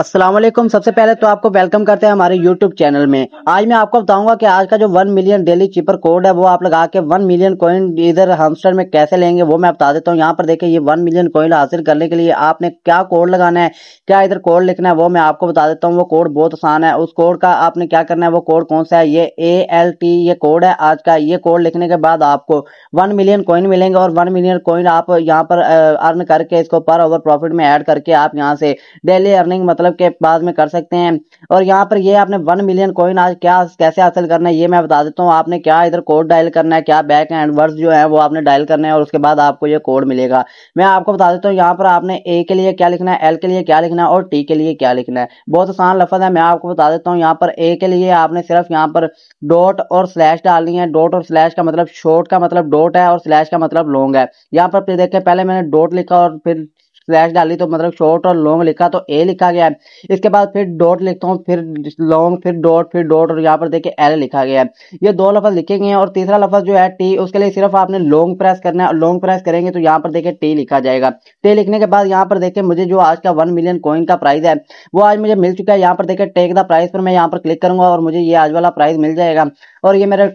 असलम सबसे पहले तो आपको वेलकम करते हैं हमारे YouTube चैनल में आज मैं आपको बताऊंगा कि आज का जो 1 मिलियन डेली चिपर कोड है वो आप लगा के 1 मिलियन कॉइन इधर हमस्टर में कैसे लेंगे वो मैं बता देता हूँ यहाँ पर देखें ये 1 मिलियन कॉइन हासिल करने के लिए आपने क्या कोड लगाना है क्या इधर कोड लिखना है वो मैं आपको बता देता हूँ वो कोड बहुत आसान है उस कोड का आपने क्या करना है वो कोड कौन सा है ये ए एल टी ये कोड है आज का ये कोड लिखने के बाद आपको वन मिलियन कॉइन मिलेंगे और वन मिलियन कॉइन आप यहाँ पर अर्न करके इसको पर ओवर प्रॉफिट में एड करके आप यहाँ से डेली अर्निंग मतलब मतलब के बाद में कर सकते हैं और यहाँ पर ये आपने वन मिलियन कॉइन आज क्या कैसे हासिल करना है ये मैं बता देता हूँ आपने क्या इधर कोड डायल करना है क्या बैक एंड वर्ड जो है वो आपने डायल करना है और उसके बाद आपको ये कोड मिलेगा मैं आपको बता देता हूँ यहाँ पर आपने ए के लिए क्या लिखना है एल के लिए क्या लिखना है और टी के लिए क्या लिखना है बहुत आसान लफज है मैं आपको बता देता हूँ यहाँ पर ए के लिए आपने सिर्फ यहाँ पर डॉट और स्लैश डालनी है डॉट और स्लैश का मतलब शॉर्ट का मतलब डॉट है और स्लैश का मतलब लॉन्ग है यहाँ पर देखे पहले मैंने डॉट लिखा और फिर स्लैश डाली तो मतलब शॉर्ट और लॉन्ग लिखा तो ए लिखा गया है इसके बाद फिर डॉट लिखता हूँ फिर लॉन्ग फिर डॉट फिर डॉट और यहाँ पर देखिए एल लिखा गया है ये दो लफज लिखे गए हैं और तीसरा लफज जो है टी उसके लिए सिर्फ आपने लॉन्ग प्रेस करना है लॉन्ग प्रेस करेंगे तो यहाँ पर देखिए टी लिखा जाएगा टी लिखने के बाद यहाँ पर देखिए मुझे जो आज का वन मिलियन कॉइन का प्राइस है वो आज मुझे मिल चुका है यहाँ पर देखिए टेक द प्राइस पर मैं यहाँ पर क्लिक करूंगा और मुझे ये आज वाला प्राइस मिल जाएगा और ये मेरे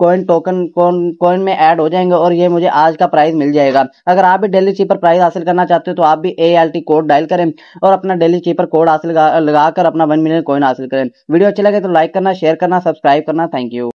कॉइन टोकन कौन कॉइन में ऐड हो जाएंगे और ये मुझे आज का प्राइस मिल जाएगा अगर आप भी डेली चीपर प्राइस हासिल करना चाहते हो तो आप भी ए कोड डायल करें और अपना डेली चीपर कोड हासिल लगाकर अपना वन मिलियन कॉइन हासिल करें वीडियो अच्छा लगे तो लाइक करना शेयर करना सब्सक्राइब करना थैंक यू